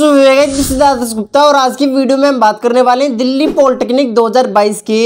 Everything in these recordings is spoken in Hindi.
सिद्धार्थ गुप्ता और आज की वीडियो में हम बात करने वाले हैं दिल्ली पॉलिटेक्निक 2022 के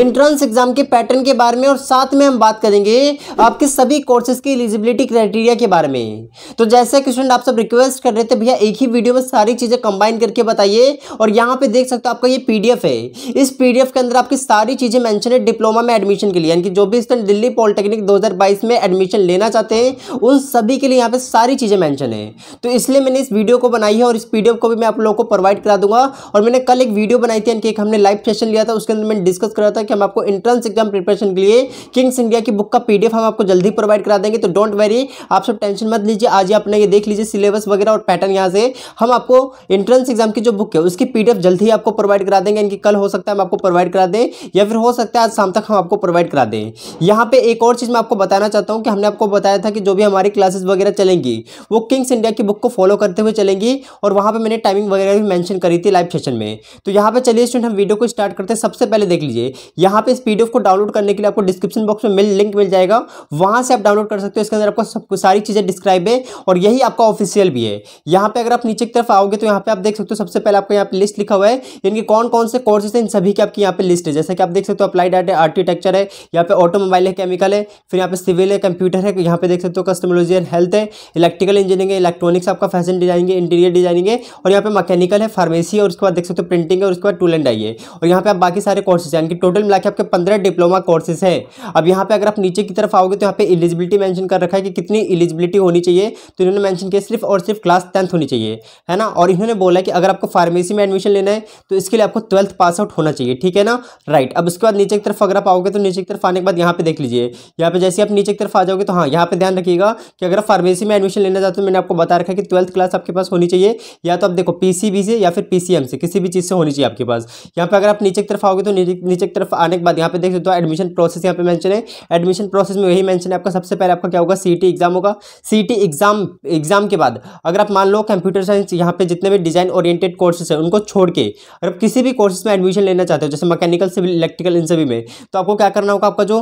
इंट्रेंस एग्जाम के पैटर्न के बारे में और साथ में हम बात करेंगे आपके सभी कोर्सेज की एलिजिबिलिटी क्राइटेरिया के बारे में तो जैसे कि आप सब रिक्वेस्ट कर रहे थे भैया एक ही वीडियो में सारी चीज़ें कंबाइन करके बताइए और यहाँ पे देख सकते हो आपका ये पी है इस पी के अंदर आपकी सारी चीज़ें मैंशन है डिप्लोमा में एडमिशन के लिए यानी कि जो भी स्टूडेंट दिल्ली पॉलिटेक्निक दो में एडमिशन लेना चाहते हैं उन सभी के लिए यहाँ पे सारी चीज़ें मैंशन है तो इसलिए मैंने इस वीडियो को बनाई है और इस पी पीडीएफ को भी मैं आप लोगों को प्रोवाइड करा दूंगा और मैंने कल एक वीडियो बनाई थी इनके एक हमने लाइव सेशन लिया था उसके अंदर मैंने डिस्कस करा था कि हम आपको एंट्रेंस एग्जाम प्रिपरेशन के लिए किंग्स इंडिया की बुक का पीडीएफ हम आपको जल्दी प्रोवाइड करा देंगे तो डोंट वेरी आप सब टेंशन मत लीजिए आज ही अपना ये देख लीजिए सिलेबस वगैरह और पैटर्न यहाँ से हम आपको एंट्रेंस एग्जाम की जो बुक है उसकी पीडीएफ जल्दी ही आपको प्रोवाइड करा देंगे इनकी कल हो सकता है हम आपको प्रोवाइड करा दें या फिर हो सकता है आज शाम तक हम आपको प्रोवाइड करा दें यहाँ पे एक और चीज़ मैं आपको बताना चाहता हूँ कि हमने आपको बताया था कि जो भी हमारी क्लासेस वगैरह चलेंगी वो किंग्स इंडिया की बुक को फॉलो करते हुए चलेंगी और वहाँ पर मैंने टाइमिंग वगैरह भी मैंशन करी थी लाइव सेशन में तो यहाँ पर चलिए स्टूडेंट हम वीडियो को स्टार्ट करते हैं सबसे पहले देख लीजिए यहाँ पर इस पी को डाउनलोड करने के लिए आपको डिस्क्रिप्शन बॉक्स में मिल लिंक मिल जाएगा वहाँ से आप डाउनलोड कर सकते हो इसके अंदर आपको सब सारी चीज़ें डिस्क्राइब है और यही आपका ऑफिशियल भी है यहाँ पर अगर आप नीचे की तरफ आओगे तो यहाँ पर आप देख सकते हो सबसे पहले आपको यहाँ पर लिस्ट लिखा हुआ है यानी कि कौन कौन से कोर्सेज हैं इन सभी की आपकी यहाँ पर लिस्ट है जैसे कि आप देख सकते हो अपलाइड आर्ट है आर्किटेक्चर है यहाँ पे ऑटोमोबाइल है केमिकल है फिर यहाँ पे सिविल है कंप्यूटर है यहाँ पे देख सकते हो कस्टमोलॉजी एंड हेल्थ है इलेक्ट्रिकल इंजीनियरिंग है इलेक्ट्रॉनिक्स आपका फैशन डिजाइनिंग है इंटीरियर डिजाइनिंग लेंगे और यहाँ पे मैकेनिकल है फार्मेसी और उसके बाद देख सकते हो प्रिंटिंग है और उसके बाद टूल एंड आई है और यहाँ पे आप बाकी सारे कोर्सेज यानी कि टोटल मिला के आपके पंद्रह डिप्लोमा कोर्सेज हैं अब यहाँ पे अगर आप नीचे की तरफ आओगे तो यहाँ पे एलिजिबिलिटी मैंशन कर रखा है कि कितनी एलिजिबिलिटी होनी चाहिए तो इन्होंने मैंशन किया सिर्फ और सिर्फ क्लास टेंथ होनी चाहिए है ना और इन्होंने बोला कि अगर आपको फार्मेसी में एडमिशन लेना है तो इसके लिए आपको ट्वेल्थ पास आउट होना चाहिए ठीक है ना राइट अब उसके बाद नीचे की तरफ अगर आप आओगे तो नीचे की तरफ आने के बाद यहाँ पे देख लीजिए यहाँ पे जैसे आप नीचे की तरफ आ जाओगे तो हाँ यहाँ पे ध्यान रखिएगा कि अगर आप फार्मेसी में एडमिशन लेना चाहते हो तो मैंने आपको बता रखा है कि ट्वेल्थ क्लास आपके पास होनी चाहिए या तो आप देखो पीसीबी से या फिर पीसीएम से किसी भी चीज़ से होनी चाहिए आपके पास यहाँ पे अगर आप नीचे की तरफ आओगे तो नीचे की तरफ आने के बाद यहाँ पे देख सकते हो एडमिशन प्रोसेस यहाँ पे मैंशन है एडमिशन प्रोसेस में वही मैंशन है आपका सबसे पहले आपका क्या होगा टी एग्जाम होगा टी एग्जाम एग्जाम के बाद अगर आप मान लो कंप्यूटर साइंस यहाँ पे जितने भी डिजाइन ओरिएंटेड कोर्सेस है उनको छोड़ के अगर आप किसी भी कोर्सेस में एडमिशन लेना चाहते हो जैसे मैकेनिकल सिविल इलेक्ट्रिकल इन सभी में तो आपको क्या करना होगा आपका जो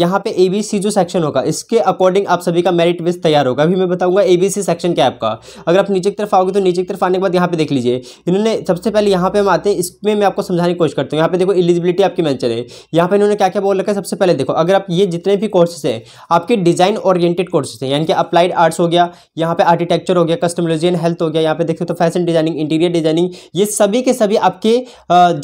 यहाँ पे एबीसी जो सेक्शन होगा इसके अकॉर्डिंग आप सभी का मेरिट लिस्ट तैयार होगा अभी मैं बताऊंगा एबीसी सेक्शन क्या है आपका अगर आप नीचे की तरफ आओगे तो नीचे तरफ आने के बाद यहाँ पे देख लीजिए इन्होंने सबसे पहले यहाँ पे हम आते हैं इसमें मैं आपको समझाने की कोशिश करता हूँ यहाँ पे देखो एलिजिबिलिटी आपकी मैंशन है यहाँ पे इन्होंने क्या क्या बोल रखा है सबसे पहले देखो अगर आप ये जितने भी कोर्सेस हैं आपके डिजाइन ओरिएंटेड कोर्सेस हैं यानी कि अप्लाइड आर्ट्स हो गया यहाँ पे आर्टिटेक्चर हो गया कस्टमोलॉजी एंड हेल्थ हो गया यहाँ पे देखो तो फैशन डिजाइनिंग इंटीरियर डिजाइनिंग ये सभी के सभी आपके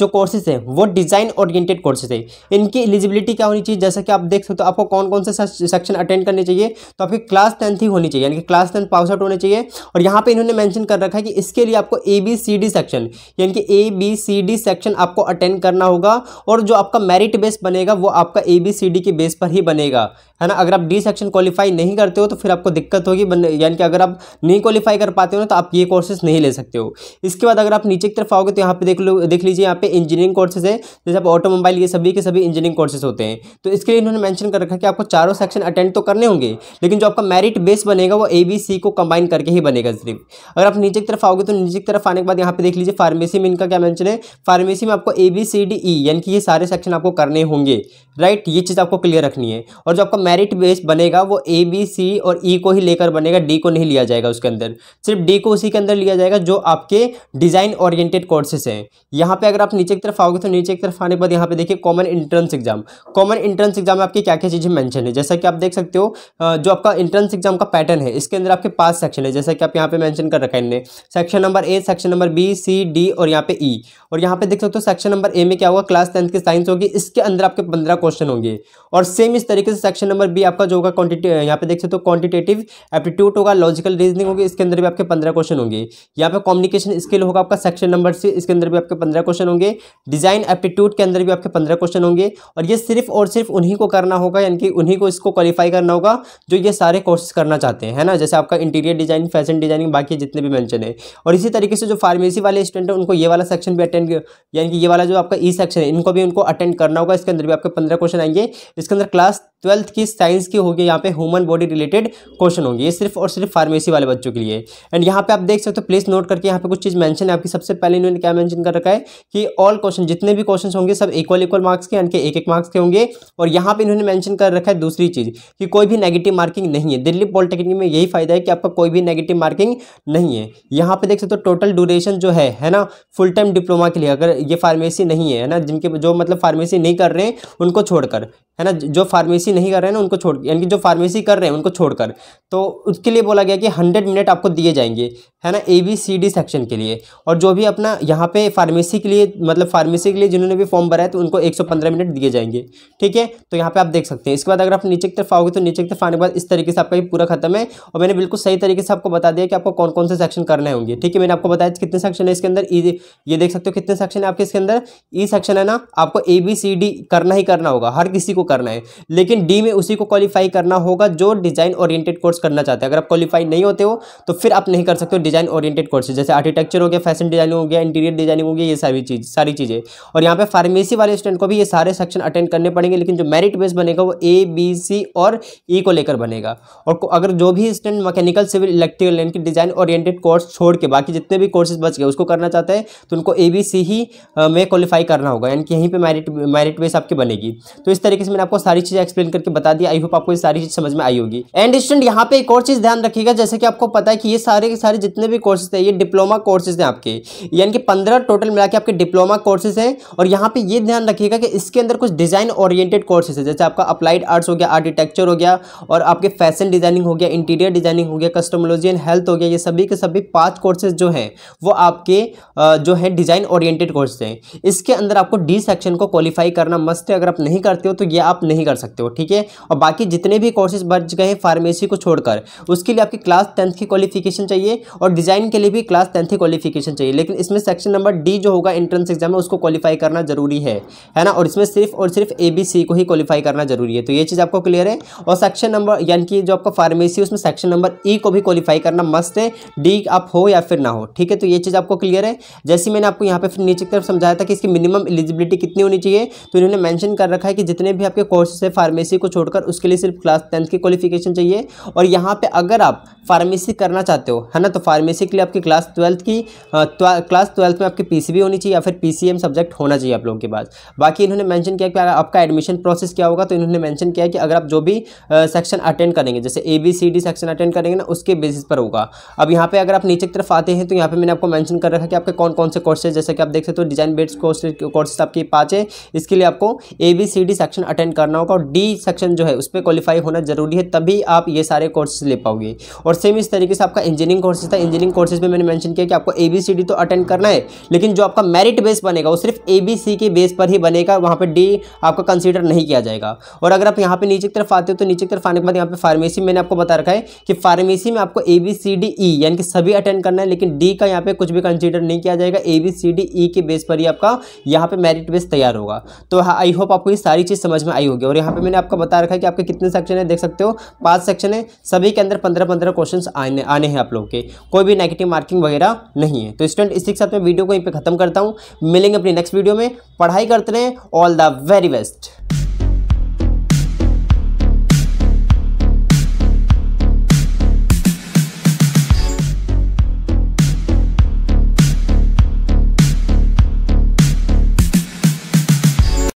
जो कोर्सेज हैं वो डिजाइन ओरिएंटेड कोर्सेज है इनकी एलिजिबिलिटी क्या होनी चाहिए जैसा कि आप देख सकते हो आपको कौन कौन से सेक्शन अटेंड करने चाहिए तो आपकी क्लास टेंथ ही होनी चाहिए यानी कि क्लास टेंथ पास आउट होने चाहिए और यहाँ पे इन्होंने मेंशन कर रखा है कि इसके लिए आपको A B C D section यानी कि A B C D section आपको अटेंड करना होगा और जो आपका मेरिट बेस बनेगा वो आपका ए बी सी डी के बेस पर ही बनेगा है ना अगर आप डी सेक्शन क्वालिफाई नहीं करते हो तो फिर आपको दिक्कत होगी यानी कि अगर आप नहीं क्वालिफाई कर पाते हो ना तो आप ये कोर्सेज नहीं ले सकते हो इसके बाद अगर आप नीचे की तरफ आओगे तो यहाँ पे देख लो देख लीजिए यहाँ पे इंजीनियरिंग कोर्सेज है जैसे आप ऑटोमोबाइल ये सभी के सभी इंजीनियरिंग कोर्सेज होते हैं तो इसके लिए इन्होंने मैंशन कर रखा कि आपको चारों सेक्शन अटेंड तो करने होंगे लेकिन जो आपका मेरिट बेस बनेगा वो ए बी सी को कंबाइन करके ही बनेगा सिर्फ अगर आप नीचे की तरफ आओगे तो नीचे की तरफ आने के बाद यहाँ पे देख लीजिए फार्मेसी में इनका क्या मैंशन है फार्मेसी में आपको A B C D E यानी कि ये सारे सेक्शन आपको करने होंगे राइट ये चीज़ आपको क्लियर रखनी है और जो आपका मेरिट बेस बनेगा वो ए बी सी और ई e को ही लेकर बनेगा डी को नहीं लिया जाएगा उसके अंदर सिर्फ डी को उसी के अंदर लिया जाएगा जो आपके डिज़ाइन ओरिएंटेड कोर्सेज हैं यहाँ पे अगर आप नीचे की तरफ आओगे तो नीचे की तरफ आने के बाद यहाँ पे देखिए common entrance exam common entrance exam में आपकी क्या क्या चीज़ें मैंशन है जैसा कि आप देख सकते हो जो आपका इंट्रेंस एग्जाम का पैटर्न है इसके अंदर आपके पास सेक्शन है जैसा कि आप यहाँ पे मैंशन कर रखा है इनने section number A section number B C D और यहाँ पे ई e। और यहाँ पे देख सकते हो सेक्शन नंबर ए में क्या होगा क्लास टेंथ की साइंस होगी इसके अंदर आपके पंद्रह क्वेश्चन होंगे और सेम इस तरीके से सेक्शन नंबर बी आपका जो होगा क्वांटिटी यहाँ पे देख सकते हो क्वांटिटेटिव एप्टीट्यूड होगा लॉजिकल रीजनिंग होगी इसके अंदर भी आपके पंद्रह क्वेश्चन होंगे यहाँ पे कम्युनिकेशन स्किल होगा आपका सेक्शन नंबर सी इसके अंदर भी आपके पंद्रह क्वेश्चन होंगे डिजाइन एप्टीट्यूड के अंदर भी आपके पंद्रह क्वेश्चन होंगे और ये सिर्फ और सिर्फ उन्हीं को करना होगा यानी कि उन्हीं को इसको क्वालिफाई करना होगा जो ये सारे कोर्सेस करना चाहते हैं ना जैसे आपका इंटीरियर डिजाइन फैशन डिजाइनिंग बाकी जितने भी मैंशन है और इसी तरीके से जो फार्मेसी वाले स्टूडेंट हैं उनको ये वाला सेक्शन भी अटेंड यानी कि ये वाला जो आपका ई सेक्शन है इनको भी उनको अटेंड करना होगा इसके अंदर भी आपके पंद्रह क्वेश्चन आएंगे इसके अंदर क्लास ट्वेल्थ की किस साइंस की होगी यहाँ पे ह्यूमन बॉडी रिलेटेड क्वेश्चन होंगे ये सिर्फ और सिर्फ फार्मेसी वाले बच्चों के लिए एंड यहाँ पे आप देख सकते हो प्लीज नोट करके यहाँ पे कुछ चीज़ मेंशन है आपकी सबसे पहले इन्होंने क्या मेंशन कर रखा है कि ऑल क्वेश्चन जितने भी क्वेश्चन होंगे सब इक्वल इक्वल मार्क्स के एंड के एक एक मार्क्स के होंगे और यहाँ पर इन्होंने मैंशन कर रखा है दूसरी चीज़ कि कोई भी नेगेटिव मार्किंग नहीं है दिल्ली पॉलिटेक्निक में यही फायदा है कि आपका कोई भी नेगेटिव मार्किंग नहीं है यहाँ पे देख सकते हो टोटल ड्यूरेशन जो है है ना फुल टाइम डिप्लोमा के लिए अगर ये फार्मेसी नहीं है ना जिनके जो मतलब फार्मेसी नहीं कर रहे हैं उनको छोड़कर है ना जो फार्मेसी नहीं कर रहे हैं ना उनको छोड़ यानी कि जो फार्मेसी कर रहे हैं उनको छोड़कर तो उसके लिए बोला गया कि हंड्रेड मिनट आपको दिए जाएंगे है ना A B C D section के लिए और जो भी अपना यहाँ पे फार्मेसी के लिए मतलब फार्मेसी के लिए जिन्होंने भी फॉर्म भरा है तो उनको एक मिनट दिए जाएंगे ठीक है तो यहाँ पर आप देख सकते हैं इसके बाद अगर आप नीचे की तरफ आओगे तो नीचे की तरफ आने के बाद इस तरीके से आपका ये पूरा खत्म है और मैंने बिल्कुल सही तरीके से आपको बता दिया कि आपको कौन कौन से सेक्शन करने होंगे ठीक है मैंने आपको बताया कितने सेक्शन है इसके अंदर ई ये देख सकते हो कितने सेक्शन है आपके इसके अंदर ई सेक्शन है ना आपको ए बी सी डी करना ही करना होगा हर किसी को करना है लेकिन डी में उस उसी को क्वालिफाई करना होगा जो डिज़ाइन ओरिएंटेड कोर्स करना चाहते हैं अगर आप क्वालिफाई नहीं होते हो तो फिर आप नहीं कर सकते हो डिज़ाइन ओरिएंटेड कोर्स जैसे आर्किटेक्चर हो गया फैशन डिजाइनिंग हो गया इंटीरियर डिजाइनिंग हो गया ये सारी चीज़ सारी चीज़ें और यहाँ पर फार्मेसी वाले स्टूडेंट को भी ये सारे सेक्शन अटेंड करने पड़ेंगे लेकिन जो मेरिट बेस बनेगा वो ए बी सी और ई e को लेकर बनेगा और अगर जो भी स्टूडेंट मैकेनिकल सिविल इलेक्ट्रिकल यानी कि डिज़ाइन ओरिएंटेड कोर्स छोड़ के बाकी जितने भी कोर्सेज बच गए उसको करना चाहते हैं तो उनको ए बी सी ही में क्वालिफाई करना होगा यानी कि यहीं पर मेरिट मेरिट बेस आपकी बनेगी तो इस तरीके से मैंने आपको सारी चीज़ें एक्सप्लेन करके बता बता दी आई होप आपको ये सारी चीज समझ में आई होगी एंड स्टूडेंट यहाँ पे एक और चीज ध्यान रखिएगा जैसे कि आपको पता है कि ये सारे के सारे जितने भी कोर्सेज है ये डिप्लोमा कोर्सेज हैं आपके यानी कि पंद्रह टोटल मिला के आपके डिप्लोमा कोर्सेज हैं और यहाँ पे ये ध्यान रखिएगा कि इसके अंदर कुछ डिजाइन ओरिएंटेड कोर्सेज है जैसे आपका अप्लाइड आर्ट्स हो गया आर्किटेक्चर हो गया और आपके फैशन डिजाइनिंग हो गया इंटीरियर डिजाइनिंग हो गया कस्टमोलॉजी एंड हेल्थ हो गया ये सभी के सभी पाँच कोर्सेज जो हैं वो आपके जो है डिजाइन ओरिएंटेड कोर्सेज हैं इसके अंदर आपको डी सेक्शन को क्वालिफाई करना मस्त है अगर आप नहीं करते हो तो ये आप नहीं कर सकते हो ठीक है और बाकी जितने भी कोर्सेज बच गए हैं फार्मेसी को छोड़कर उसके लिए आपकी क्लास टेंथ की क्वालिफिकेशन चाहिए और डिज़ाइन के लिए भी क्लास टेंथ की क्वालिफिकेशन चाहिए लेकिन इसमें सेक्शन नंबर डी जो होगा एंट्रेंस एग्जाम में उसको क्वालिफाई करना जरूरी है है ना और इसमें सिर्फ और सिर्फ ए बी सी को ही क्वालिफाई करना जरूरी है तो ये चीज़ आपको क्लियर है और सेक्शन नंबर यानी कि जो आपका फार्मेसी उसमें सेक्शन नंबर ई को भी क्वालिफाई करना मस्ट है डी आप हो या फिर ना हो ठीक है तो ये चीज़ आपको क्लियर है जैसे मैंने आपको यहाँ पे फिर नीचे तरफ समझाया था कि इसकी मिनिमम एलिजिबिलिटी कितनी होनी चाहिए तो इन्होंने मैंशन कर रखा है कि जितने भी आपके कोर्सेस है फार्मेसी को छोड़ छोड़कर उसके लिए सिर्फ क्लास टेंथ की क्वालिफिकेशन चाहिए और यहाँ पे अगर आप फार्मेसी करना चाहते हो है ना तो फार्मेसी के लिए आपकी क्लास ट्वेल्थ की क्लास ट्वेल्थ में आपकी पी होनी चाहिए या फिर पी सब्जेक्ट होना चाहिए आप लोगों के पास बाकी इन्होंने मैंशन किया कि आपका एडमिशन प्रोसेस क्या होगा तो इन्होंने मैंशन किया कि अगर आप जो भी सेक्शन अटेंड करेंगे जैसे A B C D section attend करेंगे ना उसके बेसिस पर होगा अब यहाँ पर अगर आप नीचे की तरफ आते हैं तो यहाँ पर मैंने आपको मैंशन कर रखा कि आपके कौन कौन से कोर्सेज जैसे कि आप देख सकते हो डिजाइन बेड्स कोर्सेज कोर्सेज आपके पाँच है इसके लिए आपको A B C D section attend करना होगा और डी सेक्शन जो है उस पर क्वालिफाई होना जरूरी है तभी आप ये सारे कोर्सेज ले पाओगे और सेम इस तरीके से आपका इंजीनियरिंग कोर्सेज था इंजीनियरिंग कोर्सेज में मैंने मैंशन किया कि आपको ए बी सी डी तो अटेंड करना है लेकिन जो आपका मेरिट बेस बनेगा वो सिर्फ ए बी सी के बेस पर ही बनेगा वहाँ पर डी आपका कंसिडर नहीं किया जाएगा और अगर आप यहाँ पर नीचे की तरफ आते हो तो नीचे की तरफ आने के बाद यहाँ पर फार्मेसी मैंने आपको बता रखा है कि फार्मेसी में आपको A B C D E यानी कि सभी अटेंड करना है लेकिन डी का यहाँ पर कुछ भी कंसिडर नहीं किया जाएगा ए बी सी डी ई के बेस पर ही आपका यहाँ पर मेरिट बेस तैयार होगा तो आई हाँ, होप आपको ये सारी चीज़ समझ में आई होगी और यहाँ पर मैंने आपको बता रखा है कि आपके कितने सेक्शन है देख सकते हो पांच सेक्शन है सभी के अंदर पंद्रह पंद्रह क्वेश्चन आने आने हैं आप लोगों के कोई भी नेगेटिव मार्किंग वगैरह नहीं है तो स्टूडेंट इसी के साथ मैं वीडियो को यहीं पर खत्म करता हूँ मिलेंगे अपनी नेक्स्ट वीडियो में पढ़ाई करते रहें ऑल द वेरी बेस्ट